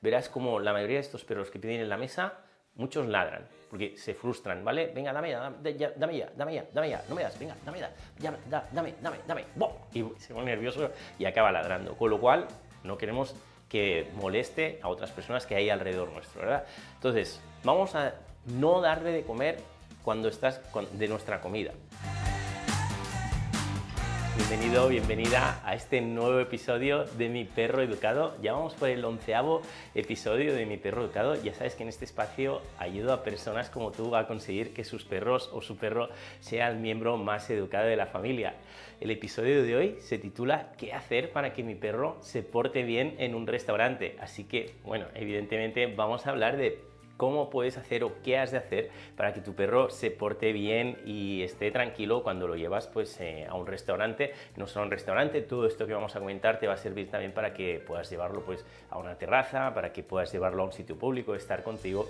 verás como la mayoría de estos perros que piden en la mesa, muchos ladran, porque se frustran, ¿vale? Venga, dame ya, dame ya, dame ya, dame ya, no me das, venga, dame ya, dame, dame, dame, y se pone nervioso y acaba ladrando, con lo cual no queremos que moleste a otras personas que hay alrededor nuestro, ¿verdad? Entonces, vamos a no darle de comer cuando estás de nuestra comida. Bienvenido, bienvenida a este nuevo episodio de Mi Perro Educado. Ya vamos por el onceavo episodio de Mi Perro Educado. Ya sabes que en este espacio ayudo a personas como tú a conseguir que sus perros o su perro sea el miembro más educado de la familia. El episodio de hoy se titula ¿Qué hacer para que mi perro se porte bien en un restaurante? Así que, bueno, evidentemente vamos a hablar de cómo puedes hacer o qué has de hacer para que tu perro se porte bien y esté tranquilo cuando lo llevas pues, eh, a un restaurante. No solo a un restaurante, todo esto que vamos a comentar te va a servir también para que puedas llevarlo pues, a una terraza, para que puedas llevarlo a un sitio público, estar contigo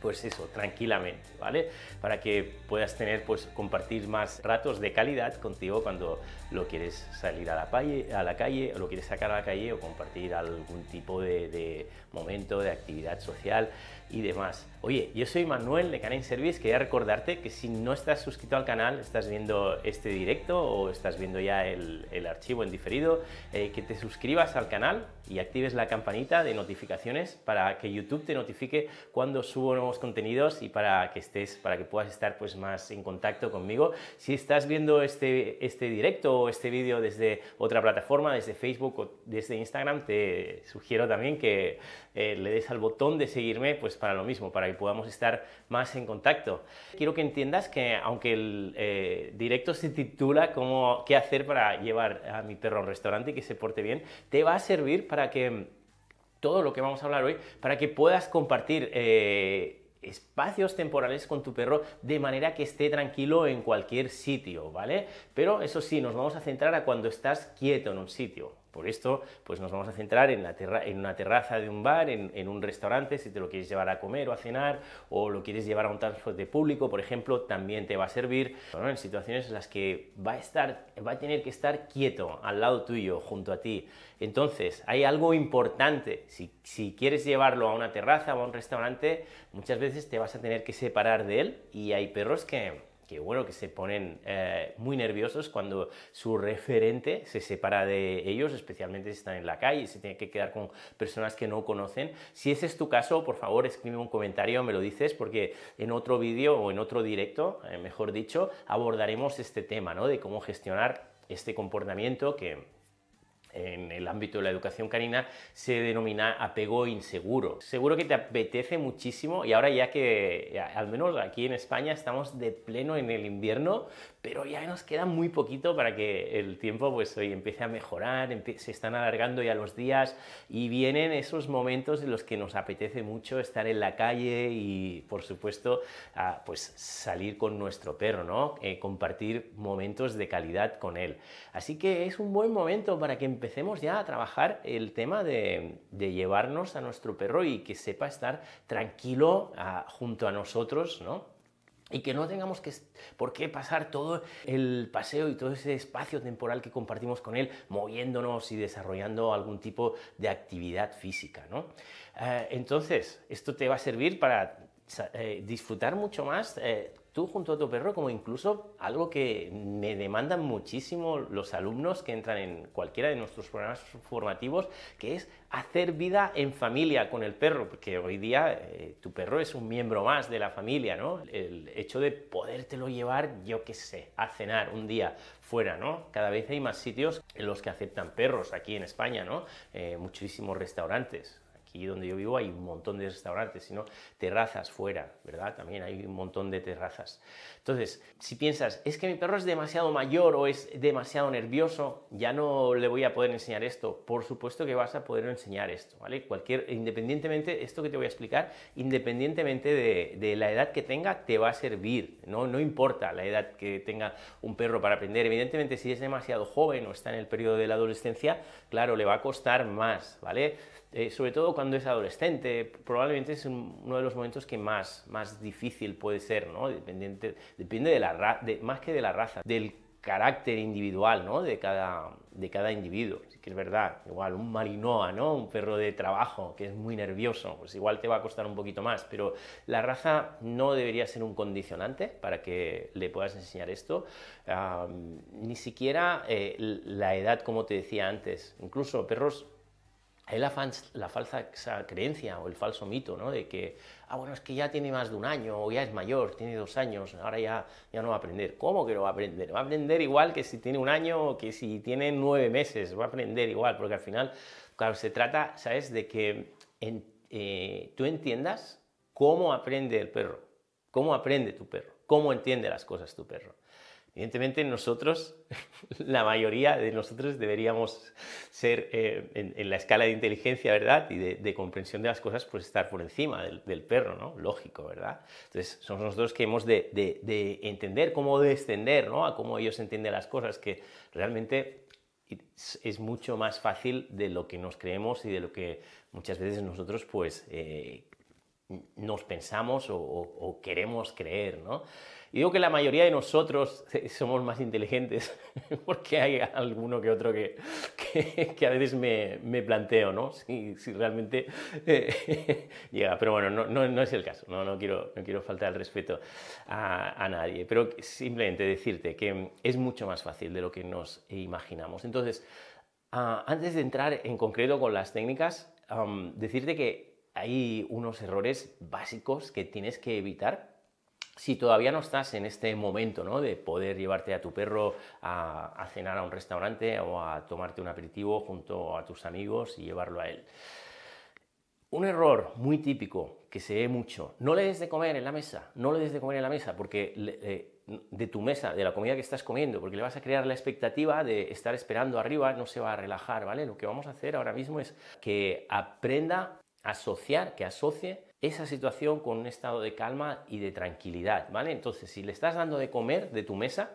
pues eso, tranquilamente, ¿vale? Para que puedas tener, pues compartir más ratos de calidad contigo cuando lo quieres salir a la calle, a la calle o lo quieres sacar a la calle o compartir algún tipo de momento, de actividad social y demás. Oye, yo soy Manuel de Canine Service, quería recordarte que si no estás suscrito al canal, estás viendo este directo o estás viendo ya el, archivo en diferido, eh, que te suscribas al canal y actives la campanita de notificaciones para que YouTube te notifique cuando subo nuevos contenidos y para que estés, para que puedas estar pues más en contacto conmigo. Si estás viendo este, este directo o este vídeo desde otra plataforma, desde Facebook o desde Instagram, te sugiero también que eh, le des al botón de seguirme pues para lo mismo, para y podamos estar más en contacto. Quiero que entiendas que aunque el eh, directo se titula como qué hacer para llevar a mi perro a restaurante y que se porte bien, te va a servir para que todo lo que vamos a hablar hoy, para que puedas compartir eh, espacios temporales con tu perro de manera que esté tranquilo en cualquier sitio, ¿vale? Pero eso sí, nos vamos a centrar a cuando estás quieto en un sitio, por esto, pues nos vamos a centrar en, una terraza de un bar, en, un restaurante, si te lo quieres llevar a comer o a cenar, o lo quieres llevar a un transporte público, por ejemplo, también te va a servir. en situaciones en las que va a, estar, va a tener que estar quieto, al lado tuyo, junto a ti. Entonces, hay algo importante. si quieres llevarlo a una terraza o a un restaurante, muchas veces te vas a tener que separar de él y hay perros que que bueno, que se ponen eh, muy nerviosos cuando su referente se separa de ellos, especialmente si están en la calle, y se tienen que quedar con personas que no conocen. Si ese es tu caso, por favor, escribe un comentario, me lo dices, porque en otro vídeo o en otro directo, eh, mejor dicho, abordaremos este tema, De cómo gestionar este comportamiento que en el ámbito de la educación canina se denomina apego inseguro. Seguro que te apetece muchísimo y ahora ya que al menos aquí en España estamos de pleno en el invierno, pero ya nos queda muy poquito para que el tiempo pues hoy empiece a mejorar, se están alargando ya los días y vienen esos momentos en los que nos apetece mucho estar en la calle y por supuesto pues salir con nuestro perro, ¿no? Eh, compartir momentos de calidad con él. Así que es un buen momento para que empecemos ya a trabajar el tema de, llevarnos a nuestro perro y que sepa estar tranquilo junto a nosotros, ¿no? y que no tengamos que, por qué pasar todo el paseo y todo ese espacio temporal que compartimos con él moviéndonos y desarrollando algún tipo de actividad física. ¿no? Eh, entonces, esto te va a servir para eh, disfrutar mucho más eh, tú junto a tu perro, como incluso algo que me demandan muchísimo los alumnos que entran en cualquiera de nuestros programas formativos, que es hacer vida en familia con el perro, porque hoy día eh, tu perro es un miembro más de la familia, ¿no? El hecho de podértelo llevar, yo qué sé, a cenar un día fuera, ¿no? Cada vez hay más sitios en los que aceptan perros aquí en España, ¿no? Eh, muchísimos restaurantes aquí donde yo vivo hay un montón de restaurantes, sino terrazas fuera, ¿verdad? También hay un montón de terrazas. Entonces, si piensas, es que mi perro es demasiado mayor o es demasiado nervioso, ya no le voy a poder enseñar esto. Por supuesto que vas a poder enseñar esto, ¿vale? Cualquier, independientemente, esto que te voy a explicar, independientemente de, de la edad que tenga, te va a servir. No, no importa la edad que tenga un perro para aprender. Evidentemente, si es demasiado joven o está en el periodo de la adolescencia, claro, le va a costar más, ¿vale? Eh, sobre todo cuando es adolescente, probablemente es uno de los momentos que más, más difícil puede ser, ¿no? Dependiente, depende de la más que de la raza, del carácter individual ¿no? de, cada, de cada individuo. si que es verdad, igual un marinoa, ¿no? un perro de trabajo que es muy nervioso, pues igual te va a costar un poquito más, pero la raza no debería ser un condicionante para que le puedas enseñar esto, ni siquiera eh, la edad, como te decía antes, incluso perros hay la, falsa creencia o el falso mito, ¿no? De que, ah, bueno, es que ya tiene más de un año, o ya es mayor, tiene dos años, ahora ya, ya no va a aprender. ¿Cómo que no va a aprender? Va a aprender igual que si tiene un año o que si tiene nueve meses, va a aprender igual, porque al final, claro, se trata, ¿sabes?, de que eh, tú entiendas cómo aprende el perro, cómo aprende tu perro, cómo entiende las cosas tu perro. Evidentemente nosotros, la mayoría de nosotros deberíamos ser eh, en, la escala de inteligencia, ¿verdad? Y de, de, comprensión de las cosas, pues estar por encima del, del, perro, ¿no? Lógico, ¿verdad? Entonces somos nosotros que hemos de, de, de entender cómo descender, ¿no? A cómo ellos entienden las cosas, que realmente es, mucho más fácil de lo que nos creemos y de lo que muchas veces nosotros, pues, eh, nos pensamos o, o queremos creer, ¿no? Y digo que la mayoría de nosotros somos más inteligentes, porque hay alguno que otro que, que, a veces me, me, planteo, ¿no? Si, realmente eh, llega. Pero bueno, no, no, no, es el caso, no, no, quiero, no quiero faltar el respeto a, a nadie, pero simplemente decirte que es mucho más fácil de lo que nos imaginamos. Entonces, ah, antes de entrar en concreto con las técnicas, decirte que hay unos errores básicos que tienes que evitar si todavía no estás en este momento ¿no? de poder llevarte a tu perro a, cenar a un restaurante o a tomarte un aperitivo junto a tus amigos y llevarlo a él. Un error muy típico que se ve mucho, no le des de comer en la mesa, no le des de comer en la mesa, porque eh, de tu mesa, de la comida que estás comiendo, porque le vas a crear la expectativa de estar esperando arriba, no se va a relajar, ¿vale? Lo que vamos a hacer ahora mismo es que aprenda a asociar, que asocie esa situación con un estado de calma y de tranquilidad, ¿vale? Entonces, si le estás dando de comer de tu mesa,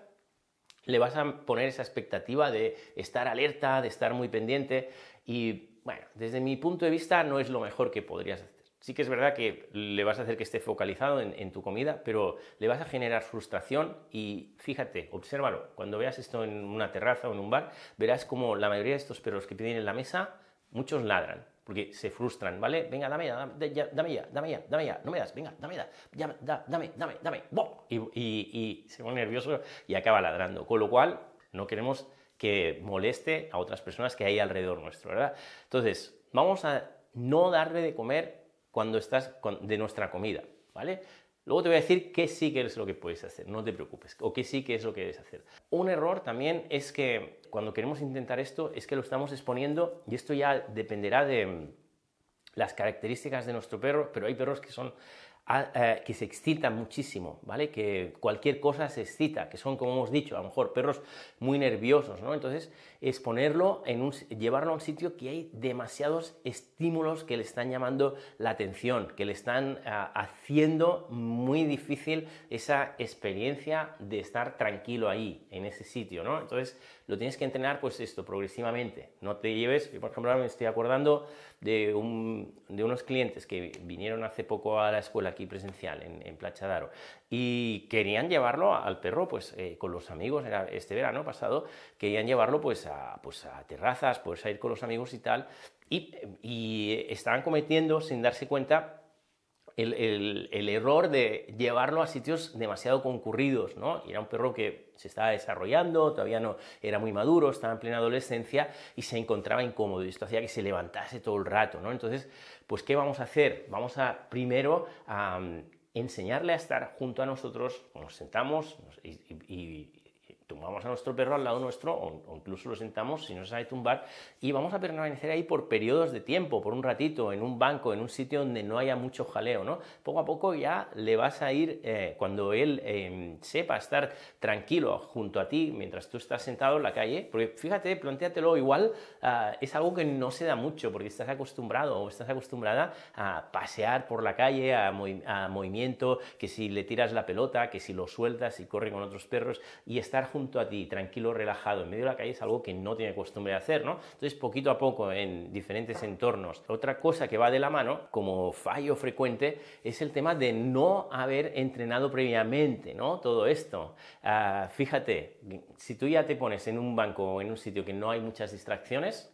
le vas a poner esa expectativa de estar alerta, de estar muy pendiente y, bueno, desde mi punto de vista no es lo mejor que podrías hacer. Sí que es verdad que le vas a hacer que esté focalizado en, tu comida, pero le vas a generar frustración y fíjate, obsérvalo. Cuando veas esto en una terraza o en un bar, verás como la mayoría de estos perros que piden en la mesa, muchos ladran porque se frustran, ¿vale? Venga, dame ya, dame ya, dame ya, dame ya, no me das, venga, dame ya, dame, dame, dame, y, y, se pone nervioso y acaba ladrando. Con lo cual, no queremos que moleste a otras personas que hay alrededor nuestro, ¿verdad? Entonces, vamos a no darle de comer cuando estás de nuestra comida, ¿vale? Luego te voy a decir qué sí que es lo que puedes hacer, no te preocupes, o qué sí que es lo que debes hacer. Un error también es que cuando queremos intentar esto es que lo estamos exponiendo y esto ya dependerá de mm, las características de nuestro perro, pero hay perros que son eh, que se excita muchísimo, ¿vale? Que cualquier cosa se excita, que son, como hemos dicho, a lo mejor perros muy nerviosos, ¿no? Entonces, es ponerlo en un, llevarlo a un sitio que hay demasiados estímulos que le están llamando la atención, que le están eh, haciendo muy difícil esa experiencia de estar tranquilo ahí, en ese sitio, ¿no? Entonces, lo tienes que entrenar pues esto, progresivamente. No te lleves, yo por ejemplo me estoy acordando de, unos clientes que vinieron hace poco a la escuela aquí presencial en, en y querían llevarlo al perro pues eh, con los amigos, era este verano pasado, querían llevarlo pues a, pues a terrazas, pues a ir con los amigos y tal y, y estaban cometiendo sin darse cuenta el, error de llevarlo a sitios demasiado concurridos, ¿no? Era un perro que se estaba desarrollando, todavía no era muy maduro, estaba en plena adolescencia y se encontraba incómodo y esto hacía que se levantase todo el rato, ¿no? Entonces, pues, ¿qué vamos a hacer? Vamos a primero a enseñarle a estar junto a nosotros, nos sentamos y tumbamos a nuestro perro al lado nuestro o, incluso lo sentamos si no se sabe tumbar y vamos a permanecer ahí por periodos de tiempo, por un ratito, en un banco, en un sitio donde no haya mucho jaleo, ¿no? Poco a poco ya le vas a ir, eh, cuando él eh, sepa estar tranquilo junto a ti mientras tú estás sentado en la calle, porque fíjate, planteatelo igual, ah, es algo que no se da mucho porque estás acostumbrado o estás acostumbrada a pasear por la calle, a, a movimiento, que si le tiras la pelota, que si lo sueltas y corre con otros perros y estar junto a ti, tranquilo, relajado, en medio de la calle es algo que no tiene costumbre de hacer, ¿no? Entonces, poquito a poco, en diferentes entornos. Otra cosa que va de la mano, como fallo frecuente, es el tema de no haber entrenado previamente, ¿no? Todo esto. Ah, fíjate, si tú ya te pones en un banco o en un sitio que no hay muchas distracciones,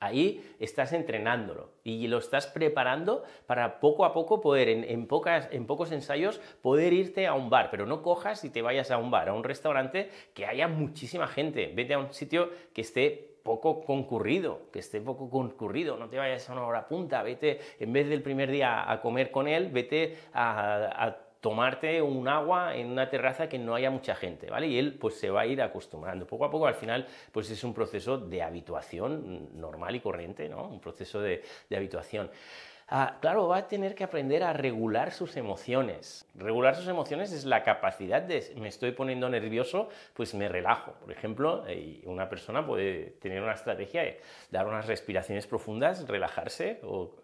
Ahí estás entrenándolo y lo estás preparando para poco a poco poder, en, pocas, en, pocos ensayos, poder irte a un bar, pero no cojas y te vayas a un bar, a un restaurante que haya muchísima gente. Vete a un sitio que esté poco concurrido, que esté poco concurrido, no te vayas a una hora punta, vete, en vez del primer día a comer con él, vete a tomarte un agua en una terraza que no haya mucha gente, ¿vale? Y él pues se va a ir acostumbrando. Poco a poco al final pues es un proceso de habituación normal y corriente, ¿no? Un proceso de, de habituación. Ah, claro, va a tener que aprender a regular sus emociones. Regular sus emociones es la capacidad de, me estoy poniendo nervioso, pues me relajo. Por ejemplo, eh, una persona puede tener una estrategia de dar unas respiraciones profundas, relajarse o,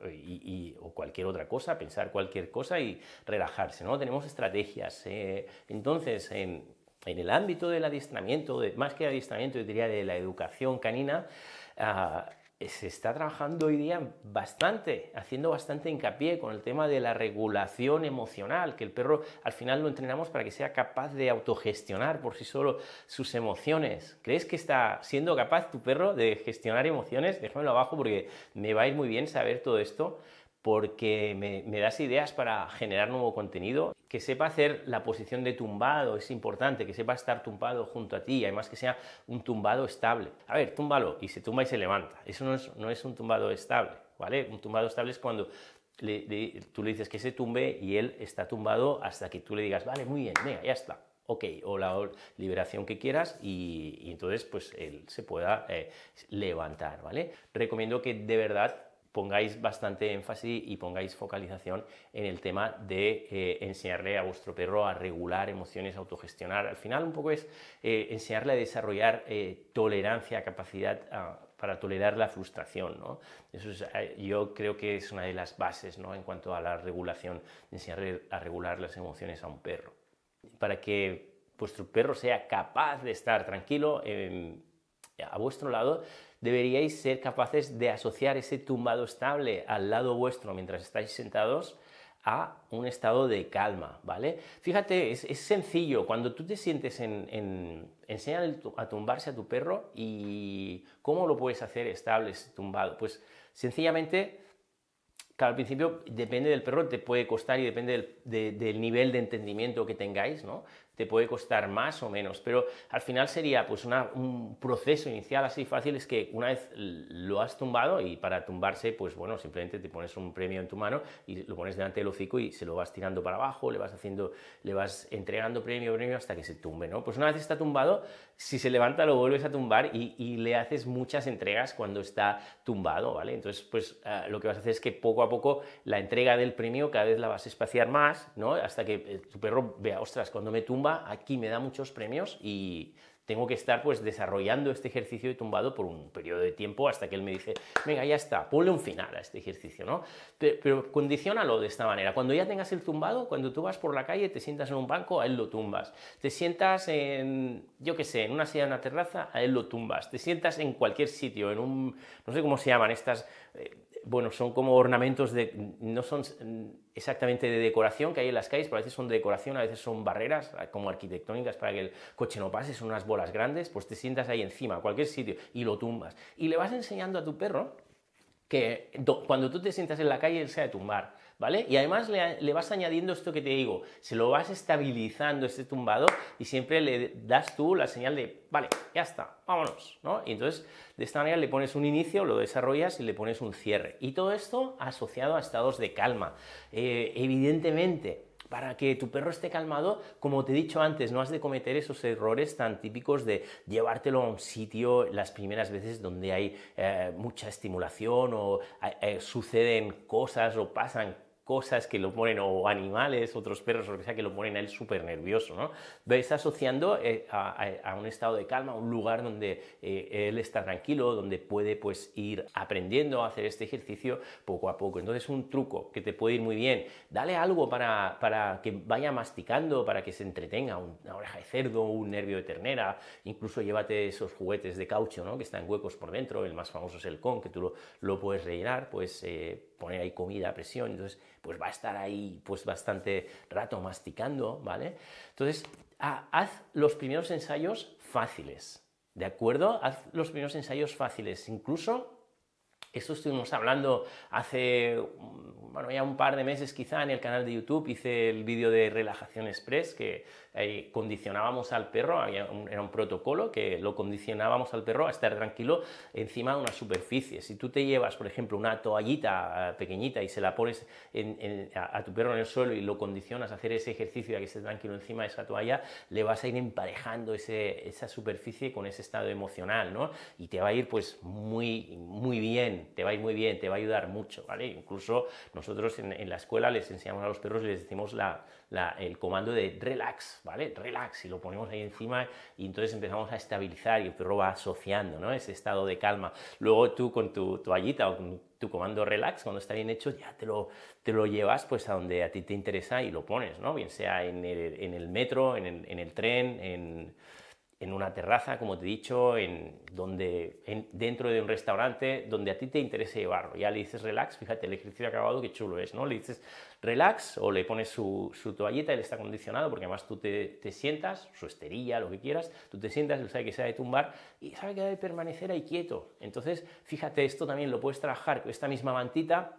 cualquier otra cosa, pensar cualquier cosa y relajarse. ¿no? Tenemos estrategias. Eh. Entonces, en, el ámbito del adiestramiento, más que adiestramiento, yo diría de la educación canina, ah, eh, se está trabajando hoy día bastante, haciendo bastante hincapié con el tema de la regulación emocional, que el perro al final lo entrenamos para que sea capaz de autogestionar por sí solo sus emociones. ¿Crees que está siendo capaz tu perro de gestionar emociones? Déjamelo abajo porque me va a ir muy bien saber todo esto porque me, das ideas para generar nuevo contenido, que sepa hacer la posición de tumbado, es importante, que sepa estar tumbado junto a ti, además que sea un tumbado estable. A ver, túmbalo y se tumba y se levanta, eso no es, un tumbado estable, ¿vale? Un tumbado estable es cuando tú le dices que se tumbe y él está tumbado hasta que tú le digas, vale, muy bien, venga, ya está, ok, o la liberación que quieras y, entonces pues él se pueda eh, levantar, ¿vale? Recomiendo que de verdad pongáis bastante énfasis y pongáis focalización en el tema de eh, enseñarle a vuestro perro a regular emociones, a autogestionar. Al final un poco es eh, enseñarle a desarrollar eh, tolerancia, capacidad ah, para tolerar la frustración. Eso yo creo que es una de las bases ¿no? en cuanto a la regulación, enseñarle a regular las emociones a un perro. Para que vuestro perro sea capaz de estar tranquilo a vuestro lado, deberíais ser capaces de asociar ese tumbado estable al lado vuestro mientras estáis sentados a un estado de calma, ¿vale? Fíjate, es, sencillo, cuando tú te sientes en, en enseña a tumbarse a tu perro y cómo lo puedes hacer estable, tumbado, pues sencillamente, claro, al principio depende del perro, te puede costar y depende del nivel de entendimiento que tengáis, ¿no? te puede costar más o menos, pero al final sería pues un proceso inicial así fácil, es que una vez lo has tumbado y para tumbarse, pues bueno, simplemente te pones un premio en tu mano y lo pones delante del hocico y se lo vas tirando para abajo, le vas haciendo, le vas entregando premio, premio hasta que se tumbe, ¿no? Pues una vez está tumbado, si se levanta lo vuelves a tumbar y, y le haces muchas entregas cuando está tumbado, ¿vale? Entonces, pues eh, lo que vas a hacer es que poco a poco la entrega del premio cada vez la vas a espaciar más, ¿no? Hasta que eh, tu perro vea, ostras, cuando me tumbo aquí me da muchos premios y tengo que estar pues desarrollando este ejercicio de tumbado por un periodo de tiempo hasta que él me dice, venga, ya está, ponle un final a este ejercicio, ¿no? Pero, condicionalo de esta manera. Cuando ya tengas el tumbado, cuando tú vas por la calle, te sientas en un banco, a él lo tumbas. Te sientas en, yo qué sé, en una silla en una terraza, a él lo tumbas. Te sientas en cualquier sitio, en un, no sé cómo se llaman estas... Eh, bueno, son como ornamentos de, no son exactamente de decoración que hay en las calles, pero a veces son decoración, a veces son barreras ah, como arquitectónicas para que el coche no pase, son unas bolas grandes, pues te sientas ahí encima, cualquier sitio, y lo tumbas. Y le vas enseñando a tu perro que cuando tú te sientas en la calle él se de tumbar, ¿vale? Y además le, le, vas añadiendo esto que te digo, se lo vas estabilizando este tumbado y siempre le das tú la señal de, vale, ya está, vámonos, ¿no? Y entonces, de esta manera le pones un inicio, lo desarrollas y le pones un cierre. Y todo esto asociado a estados de calma. Eh, evidentemente, para que tu perro esté calmado, como te he dicho antes, no has de cometer esos errores tan típicos de llevártelo a un sitio las primeras veces donde hay eh, mucha estimulación o eh, suceden cosas o pasan cosas que lo ponen, o animales, otros perros, o lo que sea, que lo ponen a él súper nervioso, ¿no? Ves asociando eh, a, un estado de calma, a un lugar donde eh, él está tranquilo, donde puede pues ir aprendiendo a hacer este ejercicio poco a poco. Entonces, un truco que te puede ir muy bien, dale algo para, que vaya masticando, para que se entretenga, una oreja de cerdo, un nervio de ternera, incluso llévate esos juguetes de caucho, ¿no? Que están huecos por dentro, el más famoso es el con, que tú lo, lo puedes rellenar, pues... Eh, poner ahí comida a presión, entonces pues va a estar ahí pues bastante rato masticando, ¿vale? Entonces, haz los primeros ensayos fáciles, ¿de acuerdo? Haz los primeros ensayos fáciles, incluso esto estuvimos hablando hace, mm, bueno, ya un par de meses quizá en el canal de YouTube hice el vídeo de relajación express que condicionábamos al perro, era un protocolo que lo condicionábamos al perro a estar tranquilo encima de una superficie. Si tú te llevas, por ejemplo, una toallita eh, pequeñita y se la pones a, tu perro en el suelo y lo condicionas a hacer ese ejercicio de que esté tranquilo encima de esa toalla, le vas a ir emparejando ese, esa superficie con ese estado emocional, ¿no? Y te va a ir pues muy, muy bien te va a ir muy bien, te va a ayudar mucho, ¿vale? Incluso nosotros en, la escuela les enseñamos a los perros, y les decimos la, el comando de relax, ¿vale? Relax, y lo ponemos ahí encima y entonces empezamos a estabilizar y el perro va asociando, ¿no? Ese estado de calma. Luego tú con tu toallita o con tu comando relax, cuando está bien hecho, ya te lo, te lo llevas pues a donde a ti te interesa y lo pones, ¿no? Bien sea en el, metro, en el tren, en en una terraza, como te he dicho, en, donde, dentro de un restaurante donde a ti te interese llevarlo. Ya le dices relax, fíjate el ejercicio acabado, que chulo es, ¿no? Le dices relax o le pones su, su y él está acondicionado porque además tú te, te, sientas, su esterilla, lo que quieras, tú te sientas, él sabe que se ha de tumbar y sabe que ha de permanecer ahí quieto. Entonces, fíjate, esto también lo puedes trabajar con esta misma mantita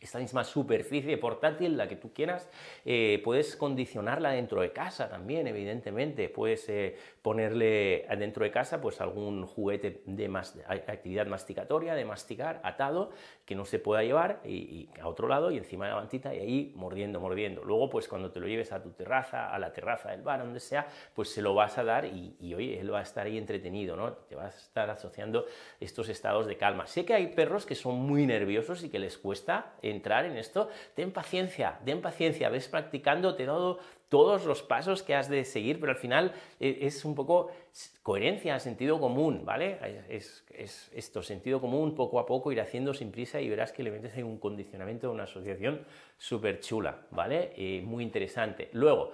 esta misma superficie portátil, la que tú quieras, eh, puedes condicionarla dentro de casa también, evidentemente. Puedes eh, ponerle dentro de casa pues, algún juguete de actividad masticatoria, de masticar, atado, que no se pueda llevar y, a otro lado y encima de la mantita y ahí mordiendo, mordiendo. Luego, pues cuando te lo lleves a tu terraza, a la terraza del bar, donde sea, pues se lo vas a dar y, oye, él va a estar ahí entretenido, ¿no? Te va a estar asociando estos estados de calma. Sé que hay perros que son muy nerviosos y que les cuesta entrar en esto, ten paciencia, ten paciencia, ves practicando, te he dado todos los pasos que has de seguir, pero al final eh, es un poco coherencia, sentido común, ¿vale? Es, esto, sentido común, poco a poco ir haciendo sin prisa y verás que le metes en un condicionamiento, una asociación súper chula, ¿vale? y eh, muy interesante. Luego,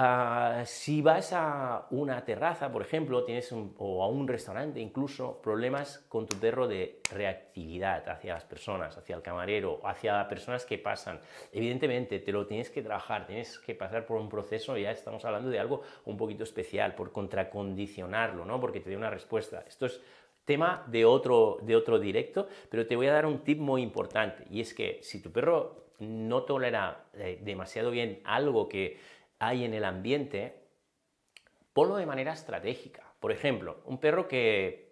Ah, si vas a una terraza, por ejemplo, tienes o a un restaurante, incluso problemas con tu perro de reactividad hacia las personas, hacia el camarero, hacia personas que pasan. Evidentemente, te lo tienes que trabajar, tienes que pasar por un proceso, ya estamos hablando de algo un poquito especial, por contracondicionarlo, Porque te dé una respuesta. Esto es tema de otro, de otro directo, pero te voy a dar un tip muy importante, y es que si tu perro no tolera eh, demasiado bien algo que hay en el ambiente, ponlo de manera estratégica. Por ejemplo, un perro que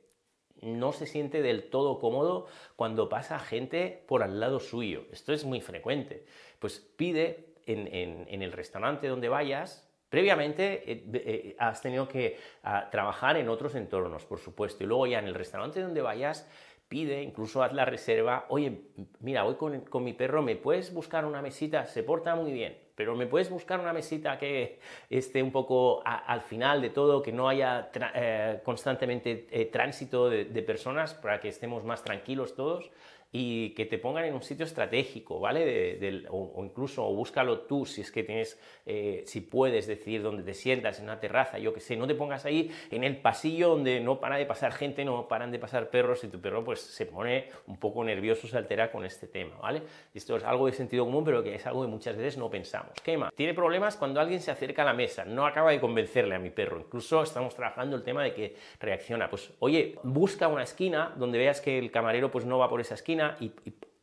no se siente del todo cómodo cuando pasa gente por al lado suyo. Esto es muy frecuente. Pues pide en, el restaurante donde vayas, Previamente eh, eh, has tenido que ah, trabajar en otros entornos, por supuesto, y luego ya en el restaurante donde vayas, pide, incluso haz la reserva, oye, mira, voy con mi perro me puedes buscar una mesita, se porta muy bien pero me puedes buscar una mesita que esté un poco al final de todo, que no haya eh, constantemente eh, tránsito de, personas para que estemos más tranquilos todos y que te pongan en un sitio estratégico, ¿vale? o, incluso búscalo tú si es que tienes, eh, si puedes decidir dónde te sientas, en una terraza, yo que sé, no te pongas ahí en el pasillo donde no para de pasar gente, no paran de pasar perros y tu perro pues se pone un poco nervioso, se altera con este tema, ¿vale? Esto es algo de sentido común, pero que es algo que muchas veces no pensamos. ¿Qué más? Tiene problemas cuando alguien se acerca a la mesa, no acaba de convencerle a mi perro, incluso estamos trabajando el tema de que reacciona, pues oye, busca una esquina donde veas que el camarero pues no va por esa esquina, y,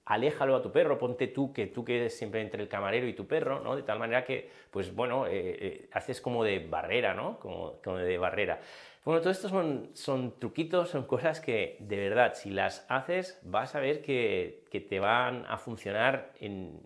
aléjalo a tu perro, ponte tú que tú quedes siempre entre el camarero y tu perro, ¿no? De tal manera que, pues bueno, eh, eh, haces como de barrera, ¿no? Como, como de barrera. Bueno, todos estos son, truquitos, son cosas que de verdad, si las haces, vas a ver que, te van a funcionar en...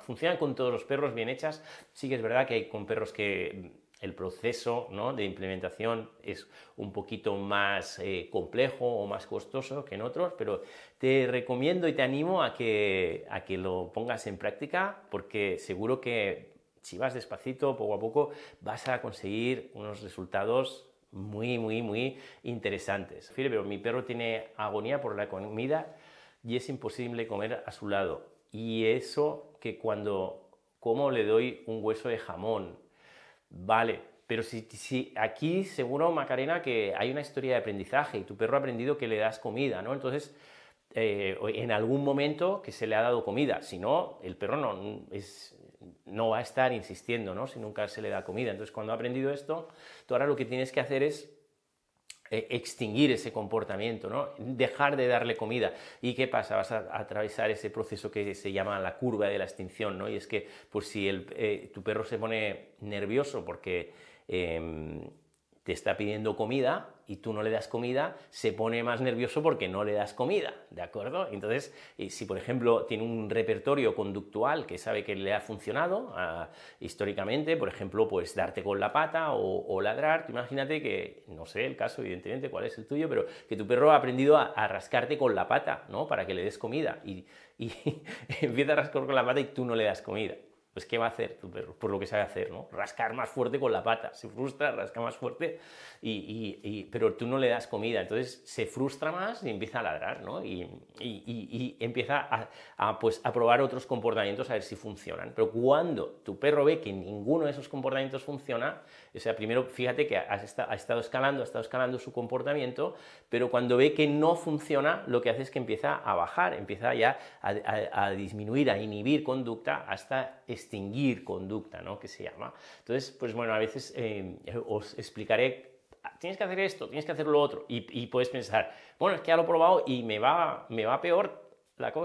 funcionan con todos los perros bien hechas. Sí que es verdad que hay con perros que el proceso de implementación es un poquito más eh, complejo o más costoso que en otros, pero te recomiendo y te animo a que, a que lo pongas en práctica porque seguro que si vas despacito, poco a poco, vas a conseguir unos resultados muy, muy, muy interesantes. Pero mi perro tiene agonía por la comida y es imposible comer a su lado. Y eso que cuando como le doy un hueso de jamón Vale, pero si, aquí seguro, Macarena, que hay una historia de aprendizaje y tu perro ha aprendido que le das comida, ¿no? Entonces, eh, en algún momento que se le ha dado comida, si no, el perro no, es, no va a estar insistiendo, ¿no? Si nunca se le da comida. Entonces, cuando ha aprendido esto, tú ahora lo que tienes que hacer es eh, extinguir ese comportamiento, ¿no? dejar de darle comida. ¿Y qué pasa? Vas a, atravesar ese proceso que se llama la curva de la extinción, ¿no? y es que pues, si el, eh, tu perro se pone nervioso porque... Em, te está pidiendo comida y tú no le das comida, se pone más nervioso porque no le das comida, ¿de acuerdo? Entonces, eh, si por ejemplo tiene un repertorio conductual que sabe que le ha funcionado ah, históricamente, por ejemplo, pues darte con la pata o, ladrarte ladrar, imagínate que, no sé el caso evidentemente, cuál es el tuyo, pero que tu perro ha aprendido a, rascarte con la pata, ¿no? Para que le des comida y, y empieza a rascar con la pata y tú no le das comida. Pues, ¿qué va a hacer tu perro? Por pues, lo que sabe hacer, ¿no? Rascar más fuerte con la pata. Se frustra, rasca más fuerte, y, pero tú no le das comida. Entonces se frustra más y empieza a ladrar, ¿no? Y, y empieza a, pues, a probar otros comportamientos a ver si funcionan. Pero cuando tu perro ve que ninguno de esos comportamientos funciona, o sea, primero fíjate que ha estado escalando, ha estado escalando su comportamiento, pero cuando ve que no funciona, lo que hace es que empieza a bajar, empieza ya a, a disminuir, a inhibir conducta hasta este extinguir conducta, ¿no? Que se llama. Entonces, pues bueno, a veces eh, os explicaré tienes que hacer esto, tienes que hacer lo otro. Y, puedes pensar, bueno, es que ya lo he probado y me va, peor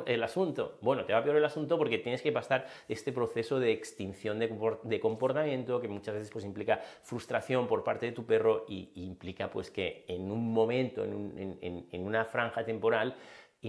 el asunto. Bueno, te va peor el asunto porque tienes que pasar este proceso de extinción de, comportamiento que muchas veces pues, implica frustración por parte de tu perro y, implica pues, que en un momento, en una franja temporal,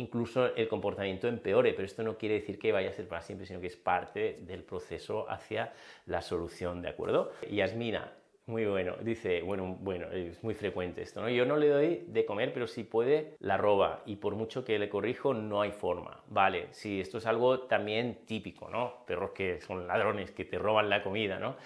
incluso el comportamiento empeore, pero esto no quiere decir que vaya a ser para siempre, sino que es parte del proceso hacia la solución, ¿de acuerdo? Yasmina, muy bueno, dice, bueno, bueno, es muy frecuente esto, ¿no? Yo no le doy de comer, pero si puede, la roba, y por mucho que le corrijo, no hay forma, ¿vale? si esto es algo también típico, ¿no? Perros que son ladrones, que te roban la comida, ¿no?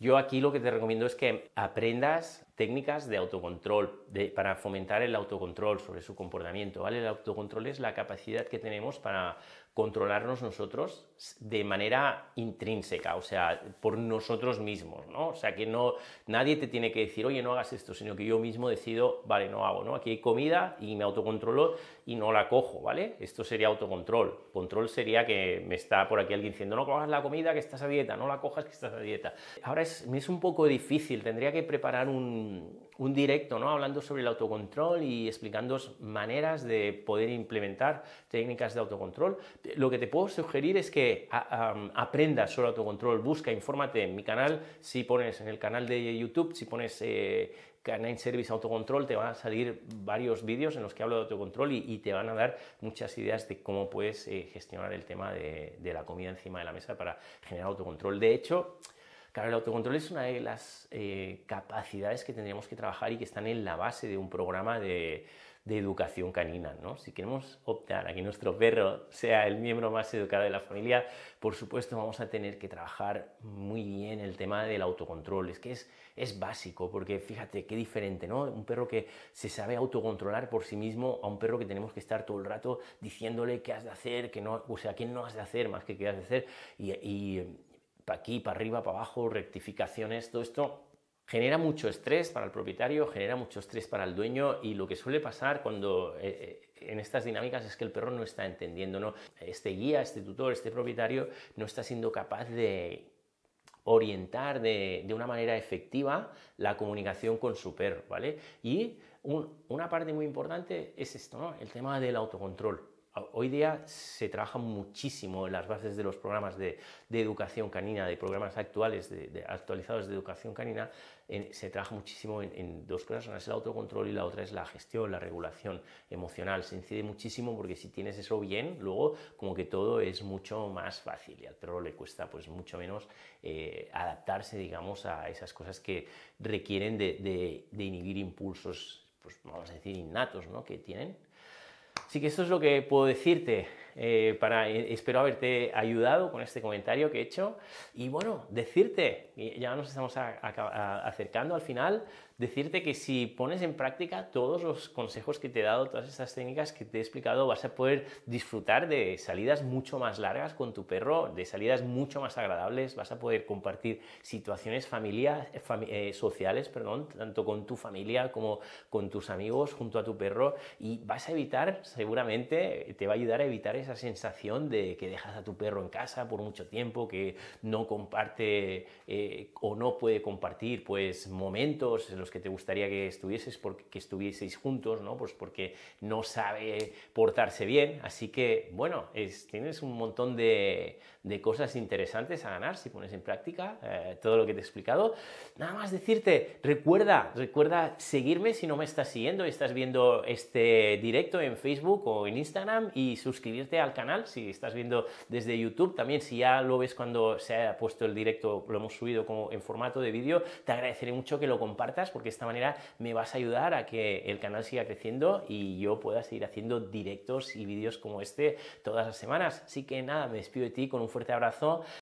Yo aquí lo que te recomiendo es que aprendas técnicas de autocontrol, para fomentar el autocontrol sobre su comportamiento. ¿vale? El autocontrol es la capacidad que tenemos para controlarnos nosotros de manera intrínseca, o sea, por nosotros mismos, ¿no? O sea, que no, nadie te tiene que decir, oye, no hagas esto, sino que yo mismo decido, vale, no hago, ¿no? Aquí hay comida y me autocontrolo y no la cojo, ¿vale? Esto sería autocontrol. Control sería que me está por aquí alguien diciendo, no cojas la comida que estás a dieta, no la cojas que estás a dieta. Ahora es, un poco difícil, tendría que preparar un, directo, ¿no? Hablando sobre el autocontrol y explicando maneras de poder implementar técnicas de autocontrol. Lo que te puedo sugerir es que aprenda sobre autocontrol, busca, infórmate en mi canal, si pones en el canal de YouTube, si pones eh, Canine Service Autocontrol, te van a salir varios vídeos en los que hablo de autocontrol y, te van a dar muchas ideas de cómo puedes eh, gestionar el tema de, la comida encima de la mesa para generar autocontrol. De hecho, Claro, el autocontrol es una de las eh, capacidades que tendríamos que trabajar y que están en la base de un programa de, de educación canina. ¿no? Si queremos optar a que nuestro perro sea el miembro más educado de la familia, por supuesto vamos a tener que trabajar muy bien el tema del autocontrol. Es que es, básico, porque fíjate qué diferente, ¿no? Un perro que se sabe autocontrolar por sí mismo a un perro que tenemos que estar todo el rato diciéndole qué has de hacer, que no, o sea, qué no has de hacer más que qué has de hacer. Y, y aquí, para arriba, para abajo, rectificaciones, todo esto genera mucho estrés para el propietario, genera mucho estrés para el dueño y lo que suele pasar cuando eh, eh, en estas dinámicas es que el perro no está entendiendo, ¿no? Este guía, este tutor, este propietario no está siendo capaz de orientar de, una manera efectiva la comunicación con su perro, ¿vale? Y una parte muy importante es esto, El tema del autocontrol. Hoy día se trabaja muchísimo en las bases de los programas de, educación canina, de programas actuales, actualizados de educación canina, se trabaja muchísimo en, dos cosas, una es el autocontrol y la otra es la gestión, la regulación emocional. Se incide muchísimo porque si tienes eso bien, luego como que todo es mucho más fácil y al perro le cuesta pues mucho menos eh, adaptarse, digamos, a esas cosas que requieren de, inhibir impulsos pues vamos a decir innatos, ¿no? Que tienen Así que eso es lo que puedo decirte. Eh, para, eh, espero haberte ayudado con este comentario que he hecho. Y bueno, decirte, ya nos estamos acercando al final, decirte que si pones en práctica todos los consejos que te he dado, todas estas técnicas que te he explicado, vas a poder disfrutar de salidas mucho más largas con tu perro, de salidas mucho más agradables, vas a poder compartir situaciones eh, eh, sociales, perdón, tanto con tu familia como con tus amigos junto a tu perro y vas a evitar, seguramente, te va a ayudar a evitar esa sensación de que dejas a tu perro en casa por mucho tiempo, que no comparte eh, o no puede compartir pues momentos, que te gustaría que estuvieses, porque, estuvieseis juntos, ¿no? Pues porque no sabe portarse bien. Así que, bueno, es, tienes un montón de, de cosas interesantes a ganar si pones en práctica eh, todo lo que te he explicado. Nada más decirte, recuerda, recuerda seguirme si no me estás siguiendo y estás viendo este directo en Facebook o en Instagram y suscribirte al canal si estás viendo desde YouTube. También si ya lo ves cuando se ha puesto el directo, lo hemos subido como en formato de vídeo, te agradeceré mucho que lo compartas porque de esta manera me vas a ayudar a que el canal siga creciendo y yo pueda seguir haciendo directos y vídeos como este todas las semanas. Así que nada, me despido de ti con un fuerte abrazo